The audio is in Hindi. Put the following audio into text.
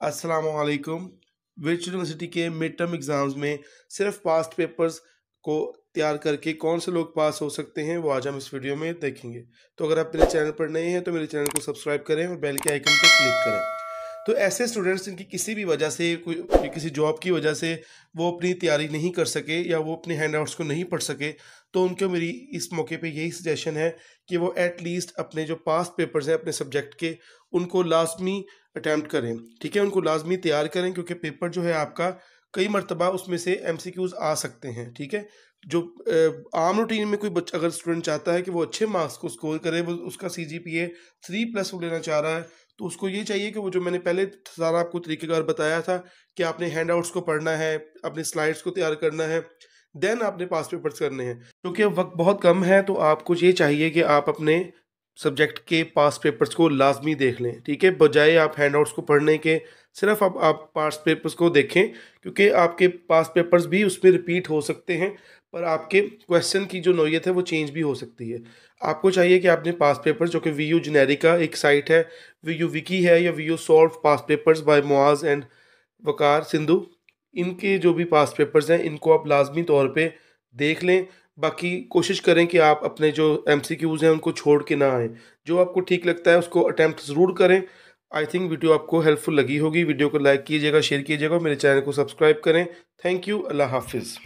असलकुम विच यूनिवर्सिटी के मिड टर्म एग्ज़ाम्स में सिर्फ पास्ट पेपर्स को तैयार करके कौन से लोग पास हो सकते हैं वो आज हम इस वीडियो में देखेंगे तो अगर आप मेरे चैनल पर नए हैं तो मेरे चैनल को सब्सक्राइब करें और बेल के आइकन पर क्लिक करें तो ऐसे स्टूडेंट्स जिनकी किसी भी वजह से कोई किसी जॉब की वजह से वो अपनी तैयारी नहीं कर सके या वो अपने हैंड आउट्स को नहीं पढ़ सके तो उनके मेरी इस मौके पे यही सजेशन है कि वो एटलीस्ट अपने जो पास्ट पेपर्स हैं अपने सब्जेक्ट के उनको लाजमी अटैम्प्ट करें ठीक है उनको लाजमी तैयार करें क्योंकि पेपर जो है आपका कई मरतबा उसमें से एम आ सकते हैं ठीक है जो आम रूटीन में कोई बच्चा अगर स्टूडेंट चाहता है कि वो अच्छे मार्क्स को स्कोर करे वो उसका C G P A three plus वो लेना चाह रहा है तो उसको ये चाहिए कि वो जो मैंने पहले सारा आपको तरीक़ेकार बताया था कि आपने हैंड आउट्स को पढ़ना है अपने स्लाइड्स को तैयार करना है देन आपने पास पेपर्स करने हैं क्योंकि तो वक्त बहुत कम है तो आपको ये चाहिए कि आप अपने सब्जेक्ट के पास पेपर्स को लाजमी देख लें ठीक है बजाय आप हैंड आउट्स को पढ़ने के सिर्फ आप आप पास पेपर्स को देखें क्योंकि आपके पास पेपर्स भी उसमें रिपीट हो सकते हैं पर आपके क्वेश्चन की जो नोयत है वो चेंज भी हो सकती है आपको चाहिए कि आपने पास पेपर्स जो कि वी यू जेनेरिका एक साइट है वी यू विकी है या we you solve past papers by Muaz and Waqar Sindhu इनके जो भी पास पेपर्स हैं इनको आप लाजमी तौर पे देख लें बाकी कोशिश करें कि आप अपने जो एम हैं उनको छोड़ के ना आएँ जो आपको ठीक लगता है उसको अटैम्प्ट ज़रूर करें आई थिंक वीडियो आपको हेल्पफुल लगी होगी वीडियो को लाइक कीजिएगा शेयर कीजिएगा मेरे चैनल को सब्सक्राइब करें थैंक यू अल्लाह हाफिज़